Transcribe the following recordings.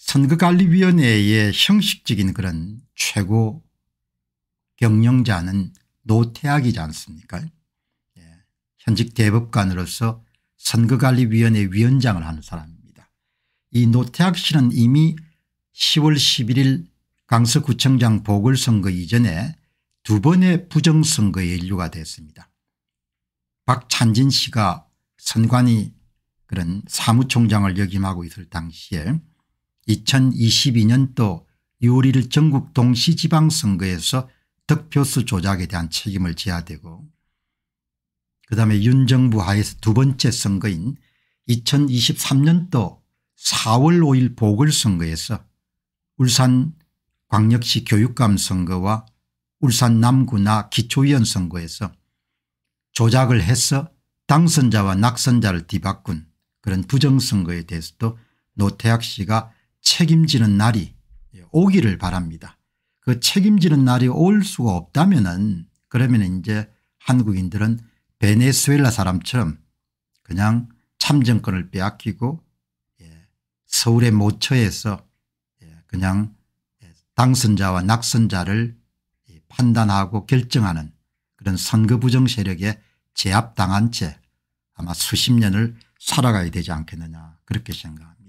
선거관리위원회의 형식적인 그런 최고 경영자는 노태학이지 않습니까 예. 현직 대법관으로서 선거관리위원회 위원장을 하는 사람입니다. 이 노태학 씨는 이미 10월 11일 강서구청장 보궐선거 이전에 두 번의 부정선거의 인류가 됐습니다. 박찬진 씨가 선관위 그런 사무총장을 역임하고 있을 당시에 2022년도 6월 1일 전국 동시지방선거에서 득표수 조작에 대한 책임을 져야 되고 그다음에 윤 정부 하에서 두 번째 선거인 2023년도 4월 5일 보궐선거에서 울산 광역시 교육감 선거와 울산 남구나 기초위원 선거에서 조작을 해서 당선자와 낙선자를 뒤바꾼 그런 부정선거에 대해서도 노태학 씨가 책임지는 날이 오기를 바랍니다. 그 책임지는 날이 올 수가 없다면은 그러면 이제 한국인들은 베네수엘라 사람처럼 그냥 참정권을 빼앗기고 예, 서울의 모처에서 예, 그냥 당선자와 낙선자를 판단하고 결정하는 그런 선거 부정 세력에 제압당한 채 아마 수십 년을 살아가야 되지 않겠느냐 그렇게 생각합니다.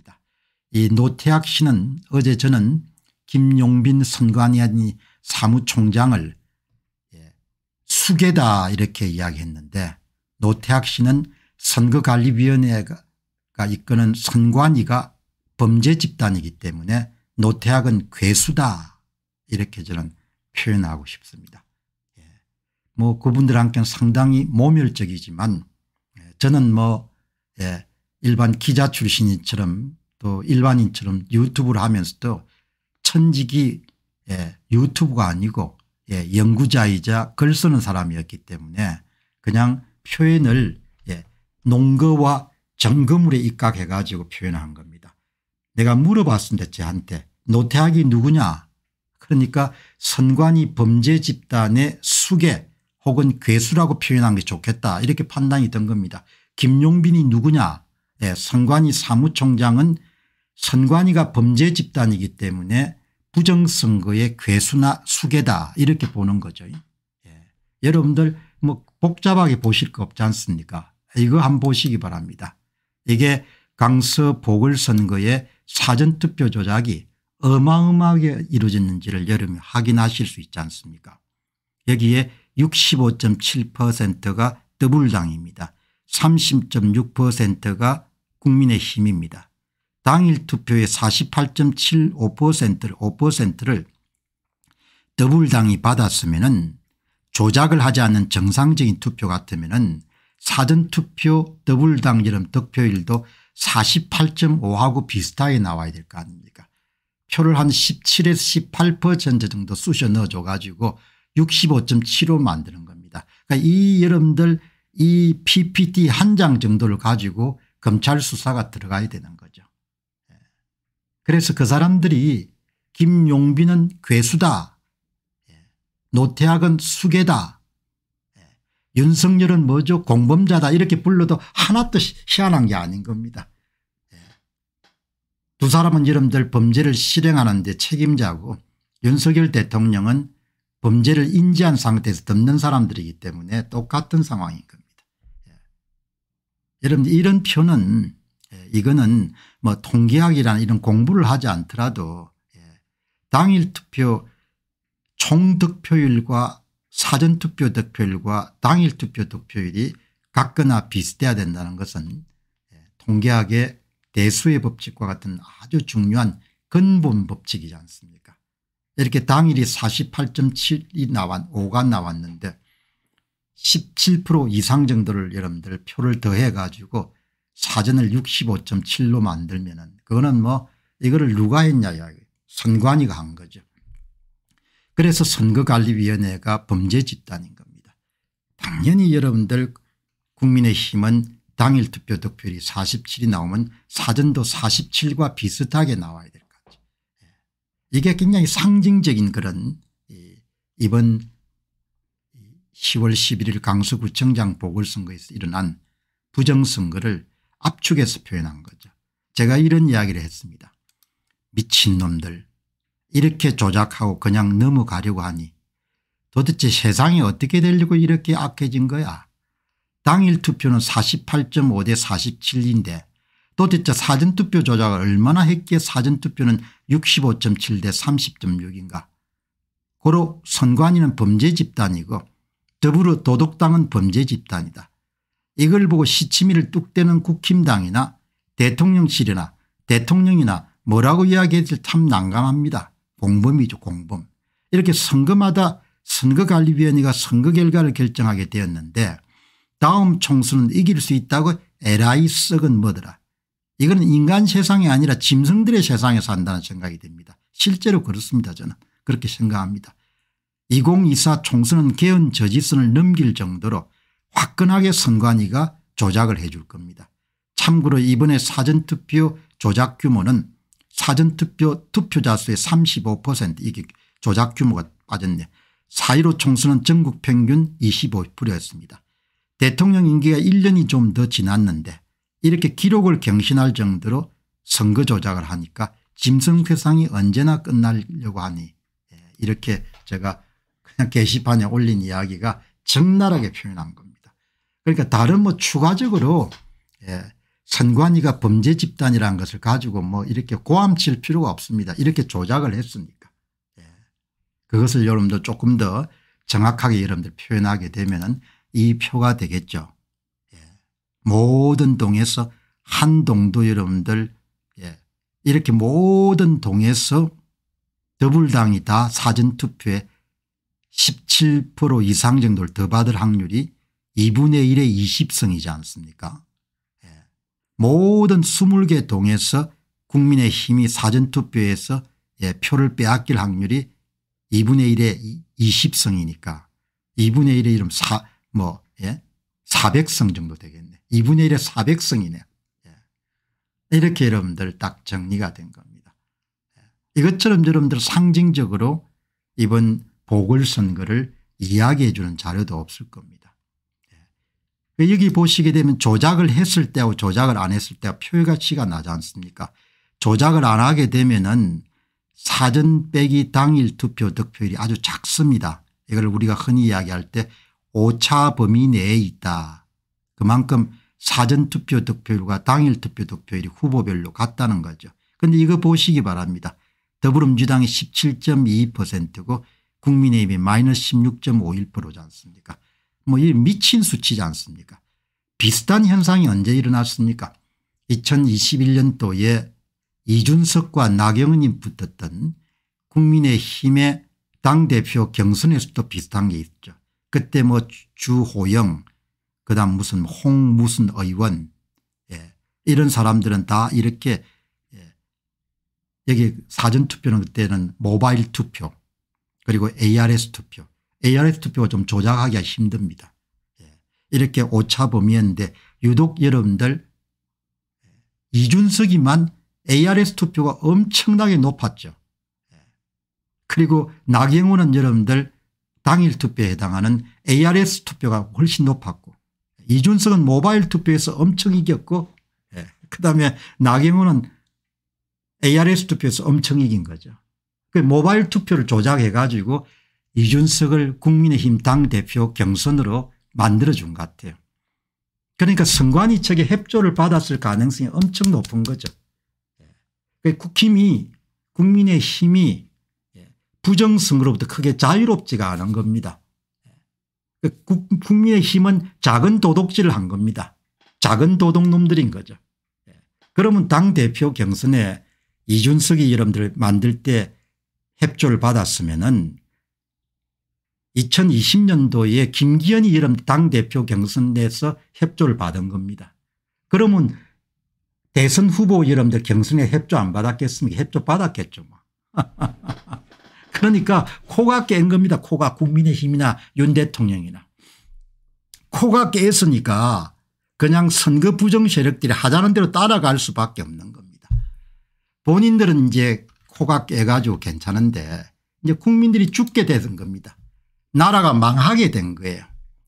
이 노태학 씨는 어제 저는 김용빈 선관위 아니 사무총장을 예, 수계다 이렇게 이야기했는데 노태학 씨는 선거관리위원회가 이끄는 선관위가 범죄 집단이기 때문에 노태학은 괴수다 이렇게 저는 표현하고 싶습니다. 예. 뭐 그분들한테는 상당히 모멸적이지만 예, 저는 뭐 예. 일반 기자 출신처럼 또 일반인처럼 유튜브를 하면서도 천직이 예, 유튜브가 아니고 예, 연구자이자 글 쓰는 사람이었기 때문에 그냥 표현을 예, 농거와 정거물에 입각해 가지고 표현한 겁니다. 내가 물어봤습니다. 쟤한테 노태학이 누구냐 그러니까 선관위 범죄 집단의 수계 혹은 괴수라고 표현한 게 좋겠다 이렇게 판단이 된 겁니다. 김용빈이 누구냐 예, 선관위 사무총장은 선관위가 범죄 집단이기 때문에 부정선거의 괴수나 수괴다 이렇게 보는 거죠. 예. 여러분들 뭐 복잡하게 보실 거 없지 않습니까 이거 한번 보시기 바랍니다. 이게 강서 보궐선거의 사전투표 조작이 어마어마하게 이루어졌는지를 여러분이 확인하실 수 있지 않습니까 여기에 65.7%가 더불당입니다. 30.6%가 국민의힘입니다. 당일 투표의 48.75%를 5%를 더불당이 받았으면은 조작을 하지 않는 정상적인 투표 같으면은 사전투표 더블당처럼 득표율도 48.5하고 비슷하게 나와야 될 거 아닙니까 표를 한 17에서 18% 정도 쑤셔 넣어줘 가지고 65.75 만드는 겁니다. 그러니까 이 여러분들 이 ppt 한 장 정도를 가지고 검찰 수사가 들어가야 되는 거죠. 그래서 그 사람들이 김용빈은 괴수다. 예. 노태학은 수괴다. 예. 윤석열은 뭐죠 공범자다 이렇게 불러도 하나도 희한한 게 아닌 겁니다. 예. 두 사람은 이름들 범죄를 실행하는 데 책임자고 윤석열 대통령은 범죄를 인지한 상태에서 덮는 사람들이기 때문에 똑같은 상황인 겁니다. 여러분 이런 표는 이거는 뭐 통계학이라는 이런 공부를 하지 않더라도 예, 당일 투표 총 득표율과 사전 투표 득표율과 당일 투표 득표율이 같거나 비슷해야 된다는 것은 예, 통계학의 대수의 법칙과 같은 아주 중요한 근본 법칙이지 않습니까 이렇게 당일이 48.7이 나왔 5가 나왔는데 17% 이상 정도를 여러분들 표를 더해 가지고 사전을 65.7로 만들면은 그거는 뭐 이거를 누가 했냐 이야기 선관위가 한 거죠. 그래서 선거관리위원회가 범죄 집단인 겁니다. 당연히 여러분들 국민의힘은 당일 투표 득표율이 47이 나오면 사전도 47과 비슷하게 나와야 될 거죠. 예. 이게 굉장히 상징적인 그런 이번 10월 11일 강서구청장 보궐선거에서 일어난 부정선거를 압축해서 표현한 거죠. 제가 이런 이야기를 했습니다. 미친놈들 이렇게 조작하고 그냥 넘어가려고 하니 도대체 세상이 어떻게 되려고 이렇게 악해진 거야. 당일 투표는 48.5 대 47인데 도대체 사전투표 조작을 얼마나 했기에 사전투표는 65.7 대 30.6인가. 고로 선관위는 범죄 집단이고 더불어 도덕당은 범죄 집단이다. 이걸 보고 시치미를 뚝떼는 국힘당이나 대통령실이나 대통령이나 뭐라고 이야기했을참 난감합니다. 공범이죠 공범. 이렇게 선거마다 선거관리위원회가 선거 결과를 결정하게 되었는데 다음 총선은 이길 수 있다고 l 라이 썩은 뭐더라. 이건 인간 세상이 아니라 짐승들의 세상에 산다는 생각이 듭니다. 실제로 그렇습니다 저는 그렇게 생각합니다. 2024 총선은 개헌 저지선을 넘길 정도로 화끈하게 선관위가 조작을 해줄 겁니다. 참고로 이번에 사전투표 조작 규모는 사전투표 투표자 수의 35% 이게 조작 규모가 빠졌네. 4.15 총선은 전국 평균 25%였습니다. 대통령 임기가 1년이 좀 더 지났는데 이렇게 기록을 경신할 정도로 선거 조작을 하니까 짐승세상이 언제나 끝나려고 하니 예, 이렇게 제가 그냥 게시판에 올린 이야기가 적나라하게 표현한 겁 그러니까 다른 뭐 추가적으로 예, 선관위가 범죄 집단이라는 것을 가지고 뭐 이렇게 고함칠 필요가 없습니다. 이렇게 조작을 했으니까. 예. 그것을 여러분도 조금 더 정확하게 여러분들 표현하게 되면 은이 표가 되겠죠. 예. 모든 동에서 한 동도 여러분들 예. 이렇게 모든 동에서 더불당이 다 사전투표에 17% 이상 정도를 더 받을 확률이 2분의 1의 20승이지 않습니까 예. 모든 20개 동에서 국민의 힘이 사전투표에서 예, 표를 빼앗길 확률이 2분의 1의 20승이니까 2분의 1의 이름 사, 뭐, 예? 400승 정도 되겠네. 2분의 1의 400승이네. 예. 이렇게 여러분들 딱 정리가 된 겁니다. 예. 이것처럼 여러분들 상징적으로 이번 보궐선거를 이야기해 주는 자료도 없을 겁니다. 그러니까 여기 보시게 되면 조작을 했을 때하고 조작을 안 했을 때가 표의 가치가 나지 않습니까 조작을 안 하게 되면은 사전 빼기 당일 투표 득표율이 아주 작습니다. 이걸 우리가 흔히 이야기할 때 오차 범위 내에 있다. 그만큼 사전 투표 득표율과 당일 투표 득표율이 후보별로 같다는 거죠. 그런데 이거 보시기 바랍니다. 더불어민주당이 17.2%고 국민의힘이 마이너스 16.51%지 않습니까 뭐이 미친 수치지 않습니까 비슷한 현상이 언제 일어났습니까 2021년도에 이준석과 나경원이 붙었던 국민의힘의 당대표 경선에서도 비슷한 게 있죠. 그때 뭐 주호영 그다음 무슨 홍 무슨 의원 예. 이런 사람들은 다 이렇게 예. 여기 사전투표는 그때는 모바일 투표 그리고 ARS 투표 a r s 투표 좀 조작하기가 힘듭니다. 예. 이렇게 오차 범위였는데 유독 여러분들 이준석이만 ARS 투표가 엄청나게 높았죠. 예. 그리고 나경원은 여러분들 당일 투표에 해당하는 ARS 투표가 훨씬 높았고 이준석은 모바일 투표에서 엄청 이겼고 예. 그다음에 나경원은 ARS 투표에서 엄청 이긴 거죠. 그 모바일 투표를 조작해 가지고 이준석을 국민의힘 당대표 경선으로 만들어준 것 같아요. 그러니까 선관위 측의 협조를 받았을 가능성이 엄청 높은 거죠. 예. 그 국힘이 국민의힘이 예, 부정선거로부터 크게 자유롭지가 않은 겁니다. 예. 그 국민의힘은 작은 도둑질을 한 겁니다. 작은 도둑놈들인 거죠. 그러면 당대표 경선에 이준석이 여러분들 만들 때 협조를 받았으면 은 2020년도에 김기현이 이름 당대표 경선 내에서 협조를 받은 겁니다. 그러면 대선 후보 여러분들 경선에 협조 안 받았겠습니까 협조 받았겠죠. 뭐. 그러니까 코가 깬 겁니다. 코가 국민의힘이나 윤 대통령이나. 코가 깼으니까 그냥 선거 부정 세력들이 하자는 대로 따라갈 수밖에 없는 겁니다. 본인들은 이제 코가 깨가지고 괜찮은데 이제 국민들이 죽게 되는 겁니다. 나라가 망하게 된 거예요.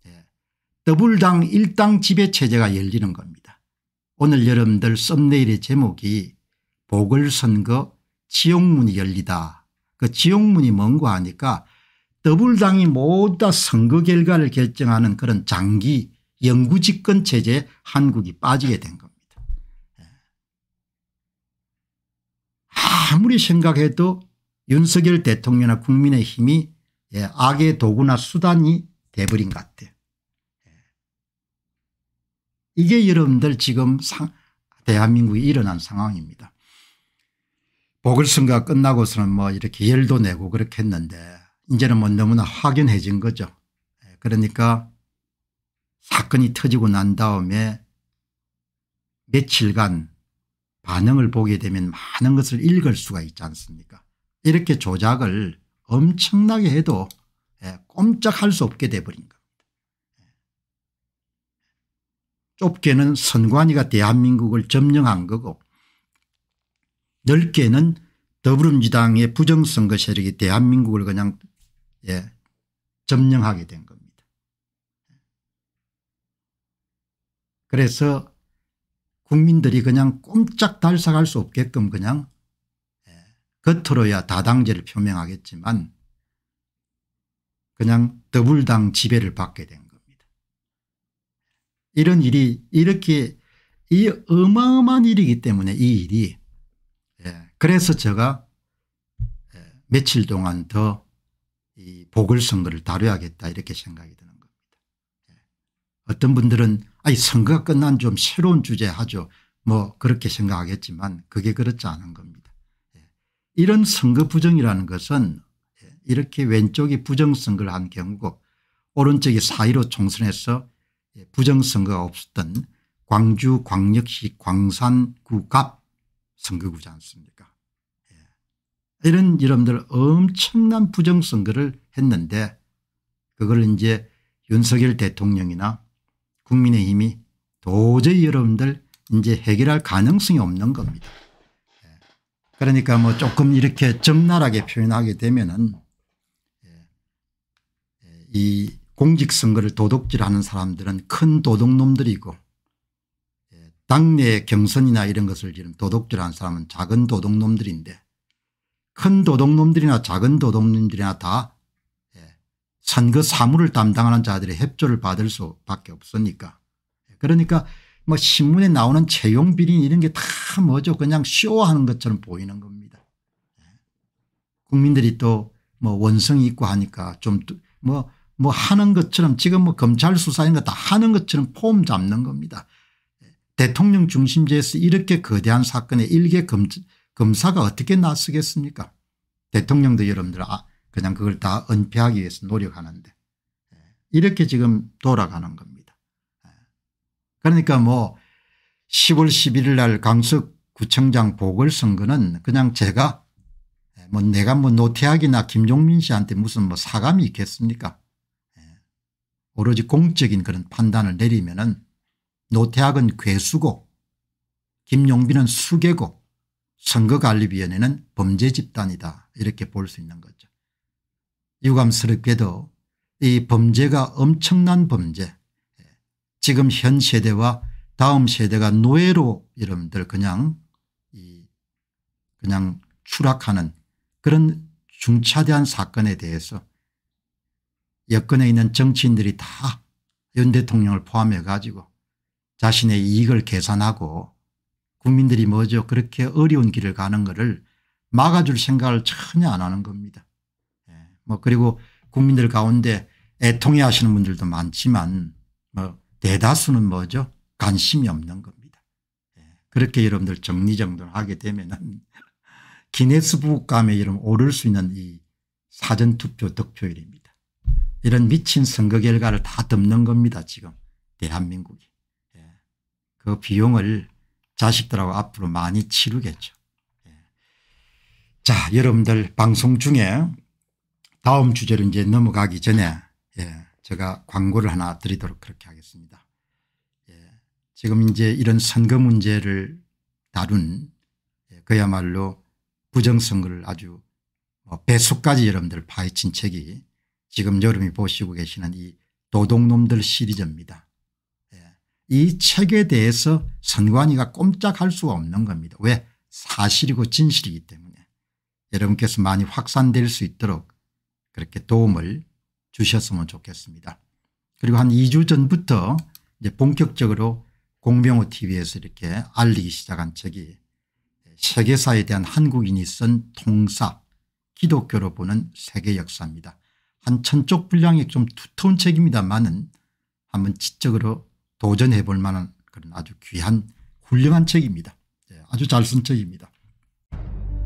예. 더불당 일당 지배체제가 열리는 겁니다. 오늘 여러분들 썸네일의 제목이 보궐선거 지옥문이 열리다. 그 지옥문이 뭔가 하니까 더불당이 모두 다 선거 결과를 결정하는 그런 장기 영구집권 체제에 한국이 빠지게 된 겁니다. 예. 아무리 생각해도 윤석열 대통령이나 국민의힘이 예, 악의 도구나 수단이 돼버린 것 같아요. 예. 이게 여러분들 지금 상, 대한민국에 일어난 상황입니다. 보궐선거 끝나고서는 뭐 이렇게 열도 내고 그렇게 했는데 이제는 뭐 너무나 확연해진 거죠. 예, 그러니까 사건이 터지고 난 다음에 며칠간 반응을 보게 되면 많은 것을 읽을 수가 있지 않습니까 이렇게 조작을 엄청나게 해도 예, 꼼짝할 수 없게 돼버린 겁니다. 예. 좁게는 선관위가 대한민국을 점령한 거고 넓게는 더불어민주당의 부정선거 세력이 대한민국을 그냥 예, 점령하게 된 겁니다. 그래서 국민들이 그냥 꼼짝 달싹할 수 없게끔 그냥 겉으로야 다당제를 표명하겠지만 그냥 더불당 지배를 받게 된 겁니다. 이런 일이 이렇게 이 어마어마한 일이기 때문에 이 일이 예, 그래서 제가 예, 며칠 동안 더이 보궐선거를 다뤄야겠다 이렇게 생각이 드는 겁니다. 예. 어떤 분들은 아니 선거가 끝난 좀 새로운 주제 하죠. 뭐 그렇게 생각하겠지만 그게 그렇지 않은 겁니다. 이런 선거 부정이라는 것은 이렇게 왼쪽이 부정선거를 한 경우고 오른쪽이 사1로 총선에서 부정선거가 없었던 광주 광역시 광산구 갑 선거구지 않습니까 예. 이런 이름들 엄청난 부정선거를 했는데 그걸 이제 윤석열 대통령이나 국민의힘이 도저히 여러분들 이제 해결할 가능성이 없는 겁니다. 그러니까 뭐 조금 이렇게 적나라하게 표현하게 되면은 예, 예, 이 공직선거를 도둑질하는 사람들은 큰 도둑놈들이고 예, 당내 경선이나 이런 것을 지금 도둑질하는 사람은 작은 도둑놈들인데 큰 도둑놈들이나 작은 도둑놈들이나 다 선거 사무를 담당하는 자들의 협조를 받을 수밖에 없으니까 그러니까 뭐 신문에 나오는 채용 비리 이런 게 다 뭐죠 그냥 쇼하는 것처럼 보이는 겁니다. 예. 국민들이 또 뭐 원성이 있고 하니까 좀뭐뭐 뭐 하는 것처럼 지금 뭐 검찰 수사인 거다 하는 것처럼 폼 잡는 겁니다. 예. 대통령 중심제에서 이렇게 거대한 사건에 일개 검, 검사가 어떻게 나서겠습니까 대통령도 여러분들 아 그냥 그걸 다 은폐하기 위해서 노력하는데 예. 이렇게 지금 돌아가는 겁니다. 그러니까 뭐 10월 11일 날 강석 구청장 보궐선거는 그냥 제가 뭐 내가 뭐 노태학이나 김종민 씨한테 무슨 뭐 사감이 있겠습니까 예. 오로지 공적인 그런 판단을 내리면 은 노태학은 괴수고 김용빈은 수계고 선거관리위원회는 범죄 집단이다 이렇게 볼 수 있는 거죠. 유감스럽게도 이 범죄가 엄청난 범죄 지금 현 세대와 다음 세대가 노예로 여러분들 그냥 그냥 추락하는 그런 중차대한 사건에 대해서 여건에 있는 정치인들이 다 연 대통령을 포함해 가지고 자신의 이익을 계산하고 국민들이 뭐죠 그렇게 어려운 길을 가는 것을 막아줄 생각을 전혀 안 하는 겁니다. 예. 뭐 그리고 국민들 가운데 애통해 하시는 분들도 많지만 뭐 대다수는 뭐죠? 관심이 없는 겁니다. 예, 그렇게 여러분들 정리정돈하게 되면은 기네스북감에 이름 오를 수 있는 이 사전투표 득표율입니다. 이런 미친 선거 결과를 다 덮는 겁니다 지금 대한민국이. 예, 그 비용을 자식들하고 앞으로 많이 치르겠죠. 예. 자 여러분들 방송 중에 다음 주제로 이제 넘어가기 전에 예. 제가 광고를 하나 드리도록 그렇게 하겠습니다. 예, 지금 이제 이런 선거 문제를 다룬 예, 그야말로 부정선거를 아주 뭐 배수까지 여러분들 파헤친 책이 지금 여러분이 보시고 계시는 이 도둑놈들 시리즈입니다. 예, 이 책에 대해서 선관위가 꼼짝할 수가 없는 겁니다. 왜? 사실이고 진실이기 때문에 여러분께서 많이 확산될 수 있도록 그렇게 도움을 주셨으면 좋겠습니다. 그리고 한 2주 전부터 이제 본격적으로 공병호 tv에서 이렇게 알리기 시작한 책이 세계사에 대한 한국인이 쓴 통사 기독교로 보는 세계 역사입니다. 한 천쪽 분량의 좀 두터운 책입니다만은 한번 지적으로 도전해 볼 만한 그런 아주 귀한 훌륭한 책입니다. 예, 아주 잘 쓴 책입니다.